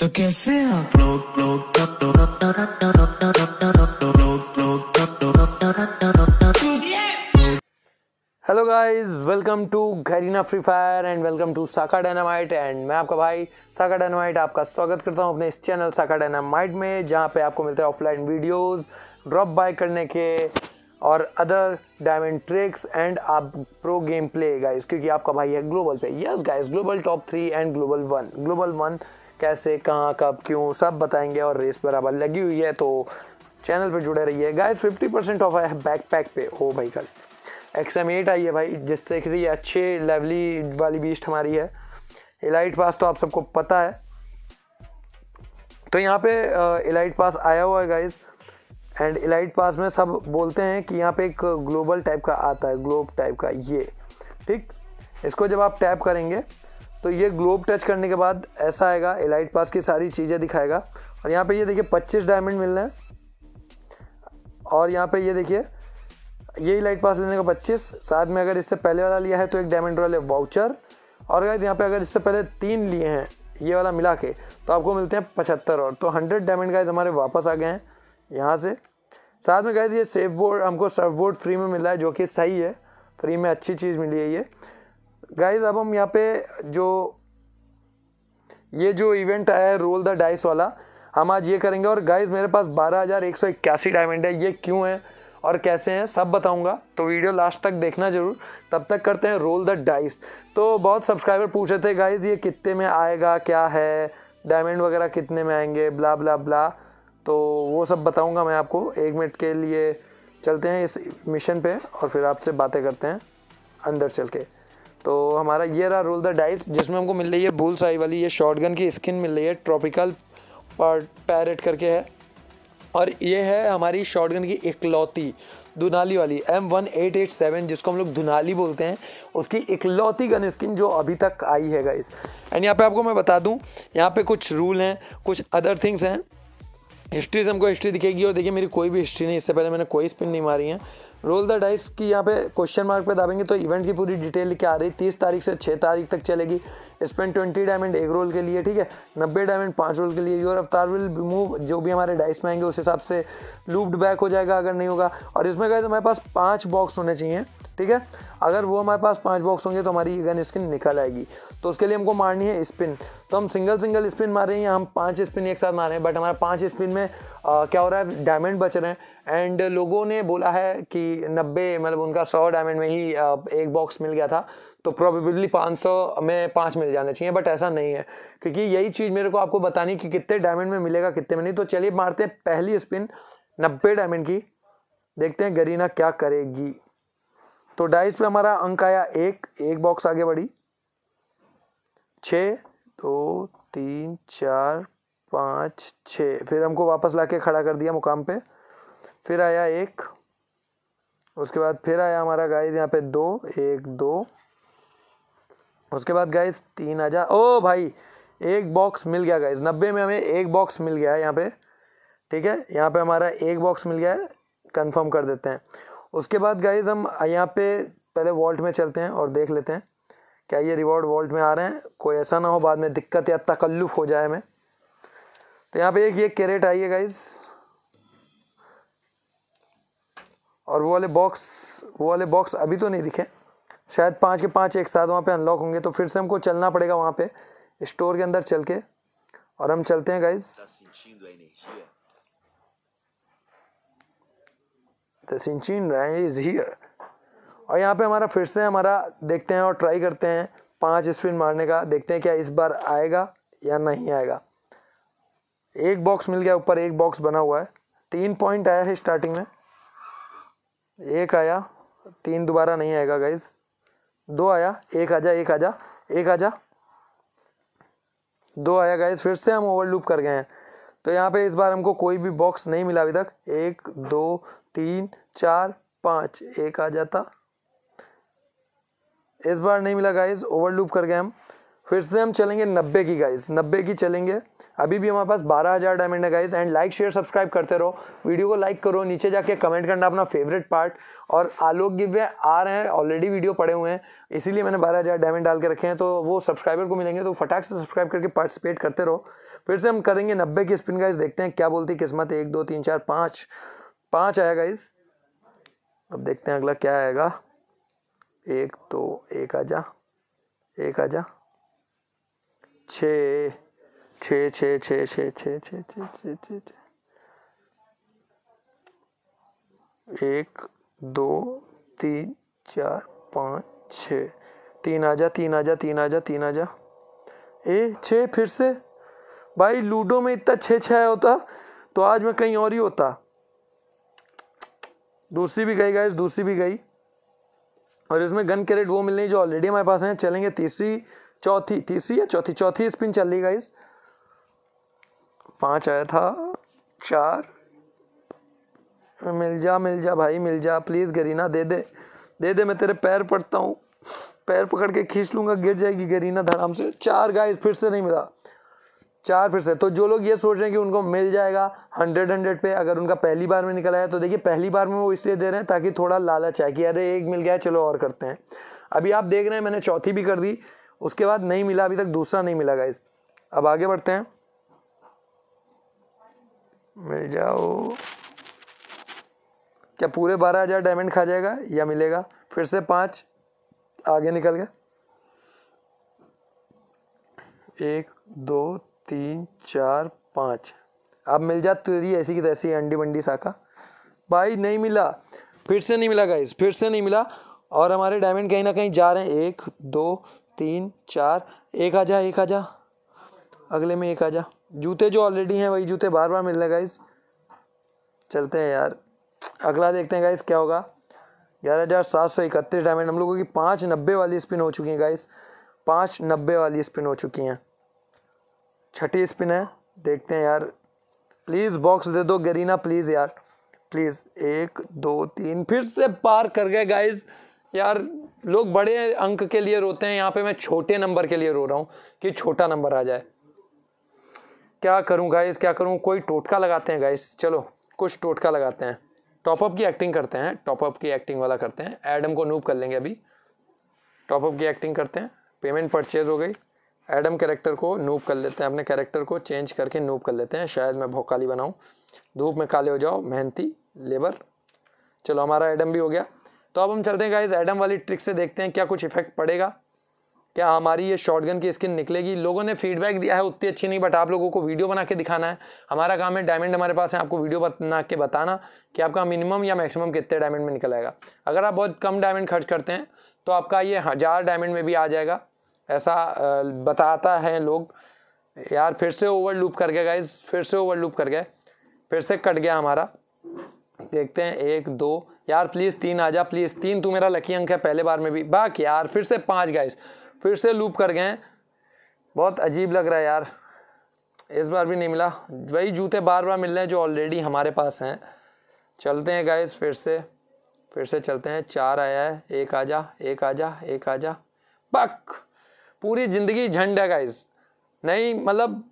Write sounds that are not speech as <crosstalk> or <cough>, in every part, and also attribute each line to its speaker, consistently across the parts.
Speaker 1: तो कैसे आप लोग लोग hello guys welcome to Garena Free Fire and welcome to साका डायनामाइट एंड मैं आपका भाई साका डायनामाइट आपका स्वागत करता हूं अपने इस चैनल साका डायनामाइट में जहां पे आपको मिलते हैं ऑफलाइन वीडियोस ड्रॉप बाय करने के और अदर डायमंड ट्रिक्स एंड आप प्रो गेम प्ले गाइस क्योंकि आपका भाई है ग्लोबल पे yes guys global top three and global one global one कैसे कहाँ कब क्यों सब बताएंगे और रेस बराबर लगी हुई है तो चैनल पर जुड़े रहिए गाइस 50 परसेंट ऑफ है बैक पैक पे हो भाई कल एक्स एम एट आई है भाई जिससे किसी अच्छे लेवली वाली बीस्ट हमारी है एलाइट पास तो आप सबको पता है तो यहाँ पे एलाइट पास आया हुआ है गाइस एंड एलाइट पास में सब बोलते हैं कि यहाँ पे एक ग्लोबल टाइप का आता है ग्लोब टाइप का ये ठीक इसको जब आप टैप करेंगे तो ये ग्लोब टच करने के बाद ऐसा आएगा एलाइट पास की सारी चीज़ें दिखाएगा और यहाँ पे ये देखिए 25 डायमंड मिल रहे हैं और यहाँ पे ये देखिए ये लाइट पास लेने का 25 साथ में अगर इससे पहले वाला लिया है तो एक डायमंड वाले वाउचर और अगर यहाँ पे अगर इससे पहले तीन लिए हैं ये वाला मिला के तो आपको मिलते हैं पचहत्तर और तो हंड्रेड डायमंड गाइज हमारे वापस आ गए हैं यहाँ से साथ में गाइज ये सेफ बोर्ड हमको सर्फ बोर्ड फ्री में मिला है जो कि सही है फ्री में अच्छी चीज़ मिली है ये गाइज अब हम यहाँ पे जो ये जो इवेंट है रोल द डाइस वाला हम आज ये करेंगे और गाइज मेरे पास बारह हज़ार एक सौ इक्यासी डायमंड है ये क्यों है और कैसे हैं सब बताऊंगा तो वीडियो लास्ट तक देखना जरूर तब तक करते हैं रोल द डाइस तो बहुत सब्सक्राइबर पूछ रहे थे गाइज ये कितने में आएगा क्या है डायमंड वगैरह कितने में आएंगे ब्ला ब्ला ब्ला तो वो सब बताऊंगा मैं आपको एक मिनट के लिए चलते हैं इस मिशन पे और फिर आपसे बातें करते हैं अंदर चल के तो हमारा ये रहा रोल द डाइस जिसमें हमको मिल रही है बुल्स आई वाली ये गन की स्किन मिल रही है ट्रॉपिकल पैरेट करके है और ये है हमारी गन की इकलौती धुनाली वाली M one eight eight seven जिसको हम लोग धुनाली बोलते हैं उसकी इकलौती गन स्किन जो अभी तक आई है गाइस एंड यहाँ पे आपको मैं बता दूँ यहाँ पे कुछ रूल हैं कुछ अदर थिंग्स हैं हिस्ट्री से हमको हिस्ट्री दिखेगी और देखिए मेरी कोई भी हिस्ट्री नहीं इससे पहले मैंने कोई स्पिन नहीं मारी है रोल द डाइस की यहाँ पे क्वेश्चन मार्क पे दाबेंगे तो इवेंट की पूरी डिटेल क्या आ रही है तीस तारीख से छः तारीख तक चलेगी स्पेंड ट्वेंटी डायमंड एक रोल के लिए ठीक है नब्बे डायमंड पाँच रोल के लिए योर अवतार विल मूव जो भी हमारे डाइस में आएंगे उस हिसाब से लूप्ड बैक हो जाएगा अगर नहीं होगा और इसमें गए तो हमारे पास पाँच बॉक्स होने चाहिए ठीक है अगर वो हमारे पास पांच बॉक्स होंगे तो हमारी गन स्किन निकल आएगी तो उसके लिए हमको मारनी है स्पिन तो हम सिंगल सिंगल स्पिन मार रहे हैं हम पांच स्पिन एक साथ मार रहे हैं बट हमारे पांच स्पिन में आ, क्या हो रहा है डायमंड बच रहे हैं एंड लोगों ने बोला है कि 90 मतलब उनका 100 डायमंड में ही एक बॉक्स मिल गया था तो प्रोबेबली 500 में पाँच मिल जाने चाहिए बट ऐसा नहीं है क्योंकि यही चीज़ मेरे को आपको बतानी कि कितने डायमंड में मिलेगा कितने में नहीं तो चलिए मारते हैं पहली स्पिन नब्बे डायमंड की देखते हैं गरीना क्या करेगी तो डाइस पे हमारा अंक आया एक एक बॉक्स आगे बढ़ी छः दो तीन चार पाँच छः फिर हमको वापस लाके खड़ा कर दिया मुकाम पे फिर आया एक उसके बाद फिर आया हमारा गाइस यहाँ पे दो एक दो उसके बाद गाइस तीन हजार ओ भाई एक बॉक्स मिल गया गाइस नब्बे में हमें एक बॉक्स मिल गया है यहाँ पे ठीक है यहाँ पे हमारा एक बॉक्स मिल गया है कंफर्म कर देते हैं उसके बाद गाइज हम यहाँ पे पहले वॉल्ट में चलते हैं और देख लेते हैं क्या ये रिवॉर्ड वॉल्ट में आ रहे हैं कोई ऐसा ना हो बाद में दिक्कत या तकल्लुफ़ हो जाए हमें तो यहाँ पे एक ये कैरेट आई है गाइज़ और वो वाले बॉक्स वो वाले बॉक्स अभी तो नहीं दिखे शायद पाँच के पाँच एक साथ वहाँ पे अनलॉक होंगे तो फिर से हमको चलना पड़ेगा वहाँ पे स्टोर के अंदर चल के और हम चलते हैं गाइज द इज हियर और यहाँ पे हमारा फिर से हमारा देखते हैं और ट्राई करते हैं पांच स्पिन मारने का देखते हैं क्या इस बार आएगा या नहीं आएगा एक बॉक्स मिल गया ऊपर एक बॉक्स बना हुआ है तीन पॉइंट आया है स्टार्टिंग में एक आया तीन दोबारा नहीं आएगा गाइज दो आया एक आ जा एक आ जा एक आ जा दो आया गाइज फिर से हम ओवर लूप कर गए हैं तो यहाँ पे इस बार हमको कोई भी बॉक्स नहीं मिला अभी तक एक दो तीन चार पाँच एक आ जाता इस बार नहीं मिला गाइज ओवर लूप कर गए हम फिर से हम चलेंगे नब्बे की गाइस नब्बे की चलेंगे अभी भी हमारे पास बारह हज़ार डायमंड है guys and like share subscribe करते रहो वीडियो को लाइक करो नीचे जाके कमेंट करना अपना फेवरेट पार्ट और आलोक गिवे आ रहे हैं ऑलरेडी वीडियो पड़े हुए हैं इसीलिए मैंने बारह हज़ार डायमंड डाल के रखे हैं तो वो सब्सक्राइबर को मिलेंगे तो फटाक से सब्सक्राइब करके पार्टिसिपेट करते रहो फिर से हम करेंगे नब्बे की स्पिन गाइज देखते हैं क्या बोलती किस्मत एक दो तीन चार पाँच पाँच आया गाइज अब देखते हैं अगला क्या आएगा एक दो एक आ एक आ छ छः एक दो तीन चार पाँच छ तीन जा तीन जा तीन जा तीन जा ए छ फिर से भाई लूडो में इतना छ छ होता तो आज मैं कहीं और ही होता दूसरी भी गई गाइस दूसरी भी गई और इसमें गन कैरेट वो मिलने जो ऑलरेडी हमारे पास हैं चलेंगे तीसरी चौथी तीसरी या चौथी चौथी स्पिन चल रही गाइस पाँच आया था चार मिल जा मिल जा भाई मिल जा प्लीज़ गरीना दे दे दे दे मैं तेरे पैर पड़ता हूँ पैर पकड़ के खींच लूंगा गिर जाएगी गरीना धराम से चार गाइस फिर से नहीं मिला चार फिर से तो जो लोग ये सोच रहे हैं कि उनको मिल जाएगा हंड्रेड हंड्रेड पे अगर उनका पहली बार में निकल आया तो देखिए पहली बार में वो इसलिए दे रहे हैं ताकि थोड़ा लालच आए कि अरे एक मिल गया चलो और करते हैं अभी आप देख रहे हैं मैंने चौथी भी कर दी उसके बाद नहीं मिला अभी तक दूसरा नहीं मिला गाइस अब आगे बढ़ते हैं मिल जाओ क्या पूरे बारह हज़ार डायमंड खा जाएगा या मिलेगा फिर से पाँच आगे निकल गए एक दो तीन चार पाँच अब मिल जा तेरी ऐसी की तैसी अंडी बंडी साखा भाई नहीं मिला फिर से नहीं मिला गाइस फिर से नहीं मिला और हमारे डायमंड कहीं ना कहीं जा रहे हैं एक दो तीन चार एक आ जा एक आ जा अगले में एक आ जा जूते जो ऑलरेडी हैं वही जूते बार बार मिल रहे गाइस चलते हैं यार अगला देखते हैं गाइस क्या होगा ग्यारह हज़ार सात सौ इकतीस डायमंड हम लोगों की पाँच नब्बे वाली स्पिन हो चुकी हैं गाइस पाँच नब्बे वाली स्पिन हो चुकी हैं छठी स्पिन है देखते हैं यार प्लीज़ बॉक्स दे दो गरीना प्लीज़ यार प्लीज़ एक दो तीन फिर से पार कर गए गाइज यार लोग बड़े अंक के लिए रोते हैं यहाँ पे मैं छोटे नंबर के लिए रो रहा हूँ कि छोटा नंबर आ जाए क्या करूँ गाइस क्या करूँ कोई टोटका लगाते हैं गाइस चलो कुछ टोटका लगाते हैं टॉपअप की एक्टिंग करते हैं टॉपअप की एक्टिंग वाला करते हैं एडम को नूब कर लेंगे अभी टॉपअप की एक्टिंग करते हैं पेमेंट परचेज हो गई एडम कैरेक्टर को नूब कर लेते हैं अपने कैरेक्टर को चेंज करके नूब कर लेते हैं शायद मैं भोकाली बनाऊँ धूप में काले हो जाओ मेहनती लेबर चलो हमारा एडम भी हो गया तो अब हम चलते हैं गाइज एडम वाली ट्रिक से देखते हैं क्या कुछ इफेक्ट पड़ेगा क्या हमारी ये शॉटगन की स्किन निकलेगी लोगों ने फीडबैक दिया है उतनी अच्छी नहीं बट आप लोगों को वीडियो बना के दिखाना है हमारा काम है डायमंड हमारे पास है आपको वीडियो बना के बताना कि आपका मिनिमम या मैक्सिमम कितने डायमंड में निकल आएगा अगर आप बहुत कम डायमंड खर्च करते हैं तो आपका ये हज़ार डायमंड में भी आ जाएगा ऐसा बताता है लोग यार फिर से ओवर लूप कर गया गाइज फिर से ओवर लूप कर गए फिर से कट गया हमारा देखते हैं एक दो यार प्लीज़ तीन आ जा प्लीज़ तीन तू मेरा लकी अंक है पहले बार में भी बाक यार फिर से पाँच गाइस फिर से लूप कर गए बहुत अजीब लग रहा है यार इस बार भी नहीं मिला वही जूते बार बार मिल रहे हैं जो ऑलरेडी हमारे पास हैं चलते हैं गाइस फिर से फिर से चलते हैं चार आया है एक आ जा एक आ जा एक आ जा बक पूरी ज़िंदगी झंड है गाइस नहीं मतलब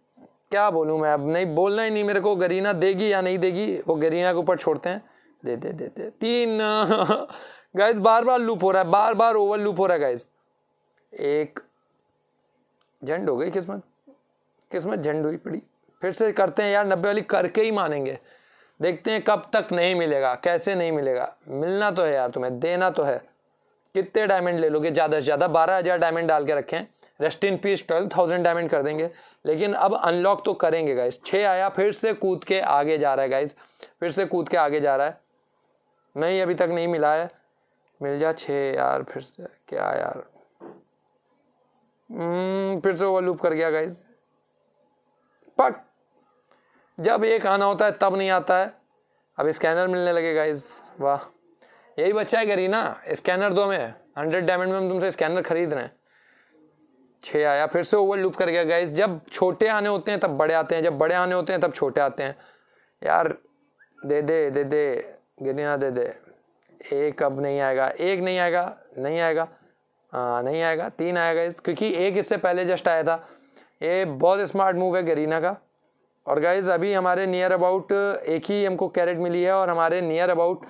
Speaker 1: क्या बोलूँ मैं अब नहीं बोलना ही नहीं मेरे को गरीना देगी या नहीं देगी वो गरीना के ऊपर छोड़ते हैं दे दे दे दे तीन गाइज <laughs> बार बार लूप हो रहा है बार बार ओवर लूप हो रहा है गाइज एक झंड हो गई किस्मत किस्मत झंड हुई पड़ी फिर से करते हैं यार नब्बे वाली करके ही मानेंगे देखते हैं कब तक नहीं मिलेगा कैसे नहीं मिलेगा मिलना तो है यार तुम्हें देना तो है कितने डायमंड ले लोगे ज़्यादा से ज़्यादा बारह हज़ार डायमंड डाल के रखें rest in peace twelve thousand diamond कर देंगे लेकिन अब अनलॉक तो करेंगे गाइज छः आया फिर से कूद के आगे जा रहा है गाइज फिर से कूद के आगे जा रहा है नहीं अभी तक नहीं मिला है मिल जा छः यार फिर से क्या यार हम्म, फिर से ओवर लूप कर गया गाइज पक जब एक आना होता है तब नहीं आता है अब स्कैनर मिलने लगे गाइज वाह यही बच्चा है गरी ना स्कैनर दो में हंड्रेड डायमंड में हम तुमसे स्कैनर खरीद रहे हैं छः आया फिर से ओवर लूप कर गया गाइज जब छोटे आने होते हैं तब बड़े आते हैं जब बड़े आने होते हैं तब छोटे आते हैं यार दे दे दे दे गिरना दे दे एक अब नहीं आएगा एक नहीं आएगा नहीं आएगा आ, हाँ, नहीं आएगा तीन आएगा इस क्योंकि एक इससे पहले जस्ट आया था ये बहुत स्मार्ट मूव है गरीना का और गाइज अभी हमारे नियर अबाउट एक ही हमको कैरेट मिली है और हमारे near about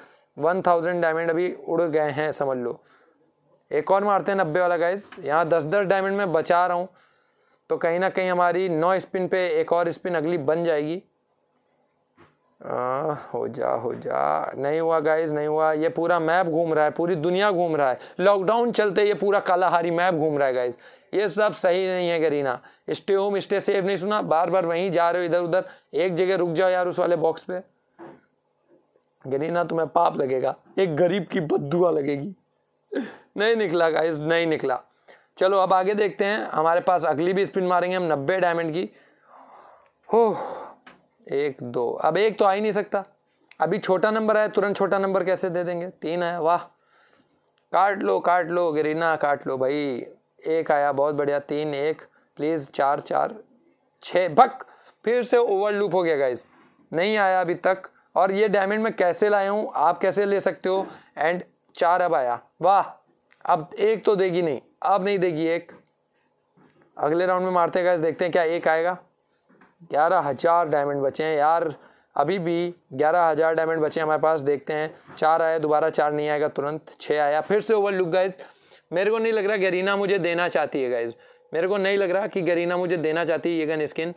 Speaker 1: one thousand diamond अभी उड़ गए हैं समझ लो एक और मारते हैं नब्बे वाला गाइज यहाँ दस दस डायमंड में बचा रहा हूँ तो कहीं ना कहीं हमारी नौ स्पिन पे एक और स्पिन अगली बन जाएगी आ, हो जा हो जा नहीं हुआ गाइज नहीं हुआ ये पूरा मैप घूम रहा है पूरी दुनिया घूम रहा है लॉकडाउन चलते ये पूरा कालाहारी मैप घूम रहा है गाइज ये सब सही नहीं है Garena stay home stay safe नहीं सुना बार बार वहीं जा रहे हो इधर उधर एक जगह रुक जाओ यार उस वाले बॉक्स पे गरीना तुम्हें पाप लगेगा एक गरीब की बदुआ लगेगी नहीं निकला गाइज नहीं निकला चलो अब आगे देखते हैं हमारे पास अगली भी स्पिन मारेंगे हम नब्बे डायमंड की हो एक दो अब एक तो आ ही नहीं सकता अभी छोटा नंबर आया तुरंत छोटा नंबर कैसे दे देंगे तीन आया वाह काट लो काट लो गरीना काट लो भाई एक आया बहुत बढ़िया तीन एक प्लीज़ चार चार छः भक फिर से ओवर लूप हो गया गाइज नहीं आया अभी तक और ये डायमंड मैं कैसे लाया हूँ आप कैसे ले सकते हो एंड चार अब आया वाह अब एक तो देगी नहीं अब नहीं देगी एक अगले राउंड में मारते गाइज देखते हैं क्या एक आएगा ग्यारह हज़ार डायमंड बचे हैं यार अभी भी ग्यारह हज़ार डायमंड बचे हमारे पास देखते हैं चार आया दोबारा चार नहीं आएगा तुरंत छः आया फिर से ओवर लुक गाइज मेरे को नहीं लग रहा गरीना मुझे देना चाहती है गाइज मेरे को नहीं लग रहा कि गरीना मुझे देना चाहती है ये गन स्किन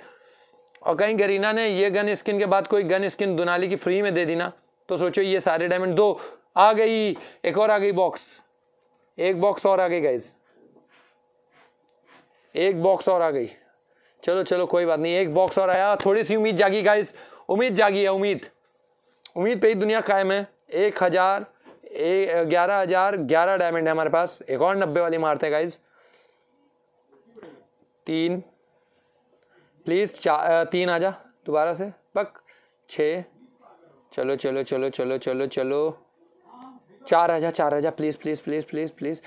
Speaker 1: और कहीं गरीना ने ये गन स्किन के बाद कोई गन स्किन दुनाली की फ्री में दे दी ना तो सोचो ये सारे डायमंड दो आ गई एक और आ गई बॉक्स एक बॉक्स और आ गई गाइज एक बॉक्स और आ गई चलो चलो कोई बात नहीं एक बॉक्स और आया थोड़ी सी उम्मीद जागी गाइस उम्मीद जागी है उम्मीद उम्मीद पे ही दुनिया कायम है एक हज़ार ग्यारह हज़ार ग्यारह डायमंड है हमारे पास एक और नब्बे वाली मारते हैं गाइज तीन प्लीज़ चार तीन आ जा दोबारा से पक छः चलो चलो चलो चलो चलो चलो चार हजार चार हजार please please please please please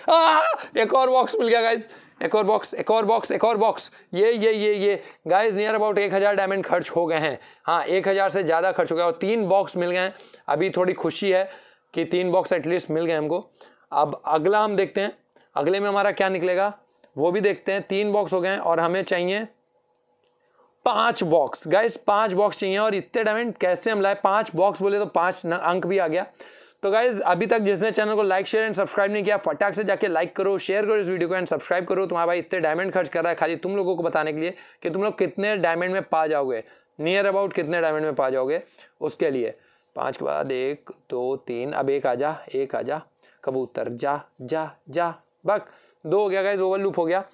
Speaker 1: एक और बॉक्स मिल गया गाइज एक और बॉक्स एक और बॉक्स एक और बॉक्स ये ये ये ये गाइज नियर अबाउट एक हज़ार डायमंड खर्च हो गए हैं हाँ एक हज़ार से ज़्यादा खर्च हो गया और तीन बॉक्स मिल गए हैं अभी थोड़ी खुशी है कि तीन बॉक्स एटलीस्ट मिल गए हमको अब अगला हम देखते हैं अगले में हमारा क्या निकलेगा वो भी देखते हैं तीन बॉक्स हो गए हैं और हमें चाहिए पांच बॉक्स गाइज पांच बॉक्स चाहिए और इतने डायमंड कैसे हम लाए पांच बॉक्स बोले तो पांच अंक भी आ गया तो गाइज अभी तक जिसने चैनल को लाइक शेयर एंड सब्सक्राइब नहीं किया फटाक से जाके लाइक करो शेयर करो इस वीडियो को एंड सब्सक्राइब करो तुम्हारा भाई इतने डायमंड खर्च कर रहा है खाली तुम लोगों को बताने के लिए कि तुम लोग कितने डायमंड में पा जाओगे नियर अबाउट कितने डायमंड में पा जाओगे उसके लिए पाँच के बाद एक दो तीन अब एक आ जा एक आ जा कबूतर जा जा जा बक दो हो गया गाइज ओवर लूप हो गया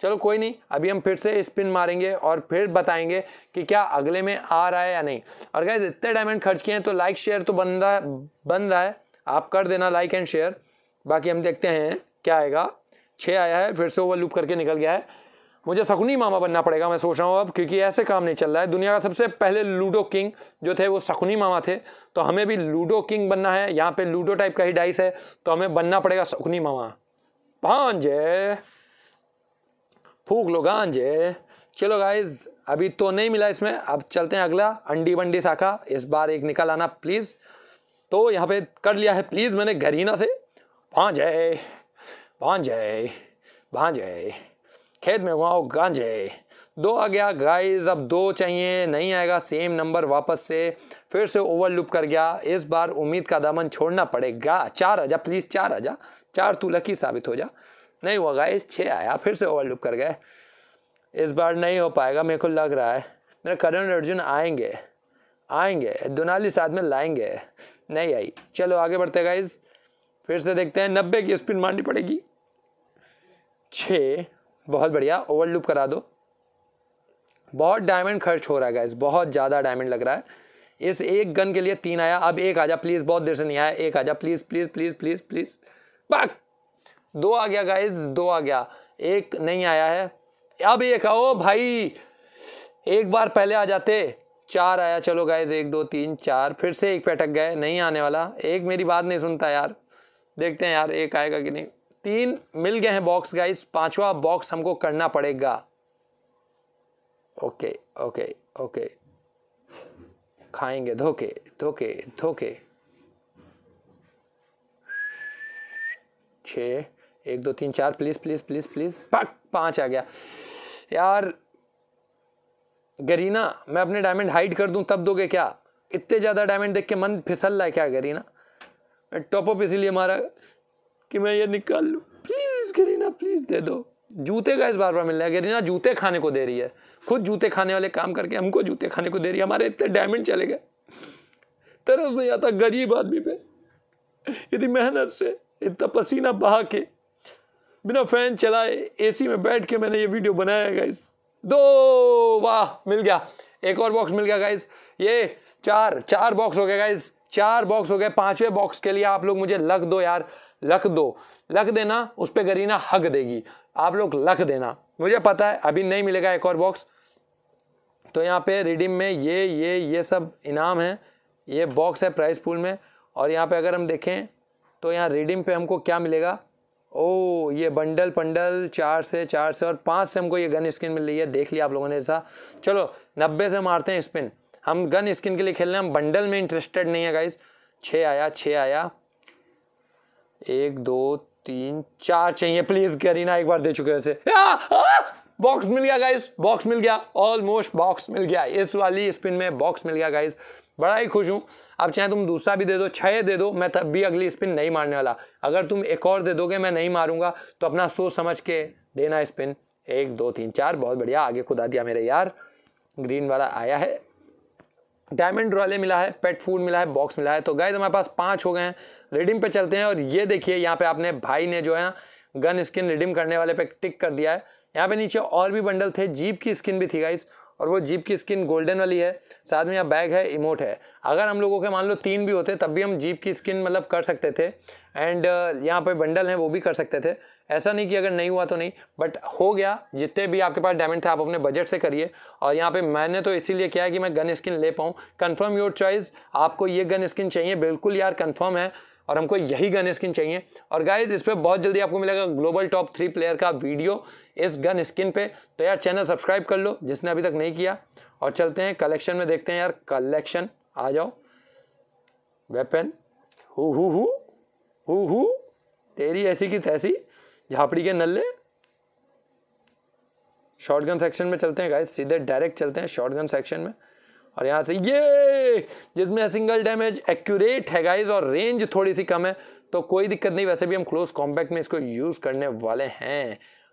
Speaker 1: चलो कोई नहीं अभी हम फिर से स्पिन मारेंगे और फिर बताएंगे कि क्या अगले में आ रहा है या नहीं और गैस इतने डायमंड खर्च किए हैं तो लाइक शेयर तो बन रहा बन रहा है आप कर देना लाइक एंड शेयर बाकी हम देखते हैं क्या आएगा छः आया है फिर से ओवर लूप करके निकल गया है मुझे शकुनी मामा बनना पड़ेगा मैं सोच रहा हूँ अब क्योंकि ऐसे काम नहीं चल रहा है दुनिया का सबसे पहले लूडो किंग जो थे वो शकुनी मामा थे तो हमें भी लूडो किंग बनना है यहाँ पे लूडो टाइप का ही डाइस है तो हमें बनना पड़ेगा शकुनी मामा पाँच फूक लो गांजे चलो गाइज अभी तो नहीं मिला इसमें अब चलते हैं अगला अंडी बंडी शाखा इस बार एक निकल आना प्लीज़ तो यहाँ पे कर लिया है प्लीज़ मैंने घरीना से भांजे भांजे भांजे खेत में हुआ गांजे दो आ गया गाइज अब दो चाहिए नहीं आएगा सेम नंबर वापस से फिर से ओवर लुप कर गया इस बार उम्मीद का दामन छोड़ना पड़ेगा चार आजा प्लीज़ चार आजा चार तू लकी साबित हो जा नहीं हुआ गाइस छः आया फिर से ओवर कर गए इस बार नहीं हो पाएगा मेरे को लग रहा है मेरा करण अर्जुन आएंगे आएंगे दोनाली साथ में लाएंगे नहीं आई चलो आगे बढ़ते गाइस फिर से देखते हैं नब्बे की स्पिन मारनी पड़ेगी छः बहुत बढ़िया ओवर करा दो बहुत डायमंड खर्च हो रहा है गाइस बहुत ज़्यादा डायमंड लग रहा है इस एक गन के लिए तीन आया अब एक आ जा प्लीज़ बहुत देर से नहीं आया एक आ जा please please please please please, please, please, please दो आ गया गाइज दो आ गया एक नहीं आया है अब ये कहो भाई एक बार पहले आ जाते चार आया चलो गाइज एक दो तीन चार फिर से एक पे अटक गए नहीं आने वाला एक मेरी बात नहीं सुनता यार देखते हैं यार एक आएगा कि नहीं तीन मिल गए हैं बॉक्स गाइज पांचवा बॉक्स हमको करना पड़ेगा ओके ओके ओके खाएंगे धोखे धोखे धोखे छ एक दो तीन चार प्लीज़ प्लीज़ प्लीज़ प्लीज़ पक पाँच आ गया यार गरीना मैं अपने डायमंड हाइड कर दूं तब दोगे क्या इतने ज़्यादा डायमंड देख के मन फिसल रहा है क्या गरीना मैं टॉपअप इसीलिए मारा कि मैं ये निकाल लूँ प्लीज़ गरीना प्लीज़ दे दो जूते का इस बार बार मिल रहा है गरीना जूते खाने को दे रही है खुद जूते खाने वाले काम करके हमको जूते खाने को दे रही है हमारे इतने डायमंड चले गए से या था गरीब आदमी पे यदि मेहनत से इतना पसीना बहा के बिना फ़ैन चलाए एसी में बैठ के मैंने ये वीडियो बनाया है गाइस दो वाह मिल गया एक और बॉक्स मिल गया गाइस ये चार चार बॉक्स हो गया गाइस चार बॉक्स हो गए पांचवे बॉक्स के लिए आप लोग मुझे लक दो यार लक दो लक देना उस पर गरीना हक देगी आप लोग लक देना मुझे पता है अभी नहीं मिलेगा एक और बॉक्स तो यहाँ पे रिडीम में ये ये ये सब इनाम है ये बॉक्स है प्राइस पूल में और यहाँ पे अगर हम देखें तो यहाँ रिडीम पे हमको क्या मिलेगा ओ ये बंडल पंडल चार से चार से और पाँच से हमको ये गन स्किन मिल रही है देख लिया आप लोगों ने ऐसा चलो नब्बे से मारते हैं स्पिन हम गन स्किन के लिए खेल रहे हैं हम बंडल में इंटरेस्टेड नहीं है गाइस छः आया छः आया एक दो तीन चार चाहिए प्लीज़ करीना एक बार दे चुके ऐसे बॉक्स मिल गया गाइस बॉक्स मिल गया ऑलमोस्ट बॉक्स मिल गया इस वाली स्पिन में बॉक्स मिल गया गाइज़ बड़ा ही खुश हूँ अब चाहे तुम दूसरा भी दे दो छः दे दो मैं तब भी अगली स्पिन नहीं मारने वाला अगर तुम एक और दे दोगे मैं नहीं मारूंगा तो अपना सोच समझ के देना स्पिन एक दो तीन चार बहुत बढ़िया आगे खुदा दिया मेरे यार ग्रीन वाला आया है डायमंड रॉयले मिला है पेट फूड मिला है बॉक्स मिला है तो गए हमारे पास पाँच हो गए हैं रिडीम पे चलते हैं और ये देखिए यहाँ पे आपने भाई ने जो है गन स्किन रिडीम करने वाले पे टिक कर दिया है यहाँ पे नीचे और भी बंडल थे जीप की स्किन भी थी गाइज़ और वो जीप की स्किन गोल्डन वाली है साथ में यहाँ बैग है इमोट है अगर हम लोगों के मान लो तीन भी होते तब भी हम जीप की स्किन मतलब कर सकते थे एंड uh, यहाँ पे बंडल हैं वो भी कर सकते थे ऐसा नहीं कि अगर नहीं हुआ तो नहीं बट हो गया जितने भी आपके पास डायमंड थे आप अपने बजट से करिए और यहाँ पे मैंने तो इसीलिए किया है कि मैं गन स्किन ले पाऊँ कंफर्म योर चॉइस आपको ये गन स्किन चाहिए बिल्कुल यार कंफर्म है और हमको यही गन स्किन चाहिए और गाइज इस पर बहुत जल्दी आपको मिलेगा ग्लोबल टॉप थ्री प्लेयर का वीडियो इस गन स्किन पे तो यार चैनल सब्सक्राइब कर लो जिसने अभी तक नहीं किया और चलते हैं कलेक्शन में देखते हैं यार कलेक्शन आ जाओ वेपन हु तेरी ऐसी की तैसी झापड़ी के नल्ले शॉर्ट सेक्शन में चलते हैं गाइज सीधे डायरेक्ट चलते हैं शॉर्ट सेक्शन में और यहाँ से ये जिसमें सिंगल डैमेज एक्यूरेट है गाइज और रेंज थोड़ी सी कम है तो कोई दिक्कत नहीं वैसे भी हम क्लोज कॉम्पैक्ट में इसको यूज़ करने वाले हैं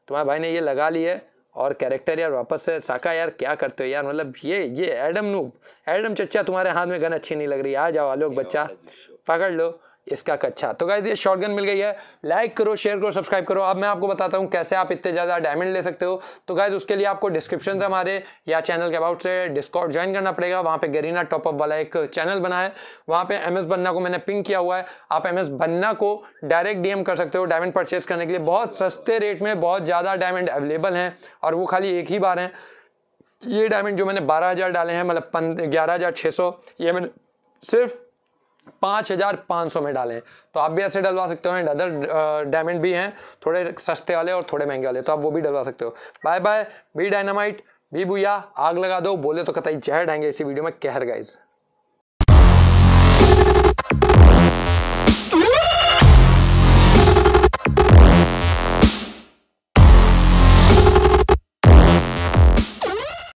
Speaker 1: तुम्हारे तो भाई ने ये लगा लिया है और कैरेक्टर यार वापस से साका यार क्या करते हो यार मतलब ये ये एडम नूब एडम चचा तुम्हारे हाथ में गन अच्छी नहीं लग रही आ जाओ आलोक बच्चा पकड़ लो इसका कच्चा तो गाइज ये शॉर्टगन मिल गई है लाइक करो शेयर करो सब्सक्राइब करो अब मैं आपको बताता हूँ कैसे आप इतने ज़्यादा डायमंड ले सकते हो तो गाइज उसके लिए आपको डिस्क्रिप्शन से हमारे या चैनल के अबाउट से डिस्कॉर्ड ज्वाइन करना पड़ेगा वहाँ पे गरीना टॉपअप वाला एक चैनल बना है वहाँ पे एम बन्ना को मैंने पिंक किया हुआ है आप एम बन्ना को डायरेक्ट डी कर सकते हो डायमंड परचेज करने के लिए बहुत सस्ते रेट में बहुत ज़्यादा डायमंड अवेलेबल हैं और वो खाली एक ही बार हैं ये डायमंड जो मैंने बारह हज़ार डाले हैं मतलब ग्यारह हज़ार सौ ये मैंने सिर्फ पाँच हज़ार पाँच सौ में डालें तो आप भी ऐसे डलवा सकते हो एंड अदर डायमंड भी हैं थोड़े सस्ते वाले और थोड़े महंगे वाले तो आप वो भी डलवा सकते हो बाय बाय बी डायनामाइट बी भूया आग लगा दो बोले तो कतई जहर डाएंगे इसी वीडियो में कहर गाइज